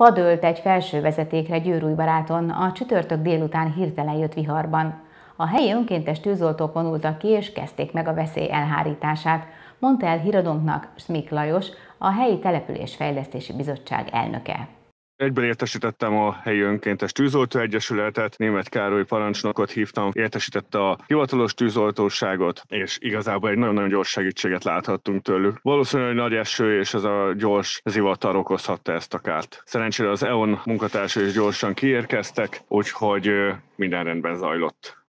Fadölt egy felső vezetékre baráton, a csütörtök délután hirtelen jött viharban. A helyi önkéntes tűzoltók vonultak ki és kezdték meg a veszély elhárítását, mondta el híradónknak Smik Lajos, a helyi településfejlesztési bizottság elnöke. Egyben értesítettem a helyi önkéntes tűzoltó egyesületet, német Károly parancsnokot hívtam, értesítette a hivatalos tűzoltóságot, és igazából egy nagyon-nagyon gyors segítséget láthattunk tőlük. Valószínűleg nagy eső és ez a gyors zivatar okozhatta ezt a kárt. Szerencsére az EON munkatársai is gyorsan kiérkeztek, úgyhogy minden rendben zajlott.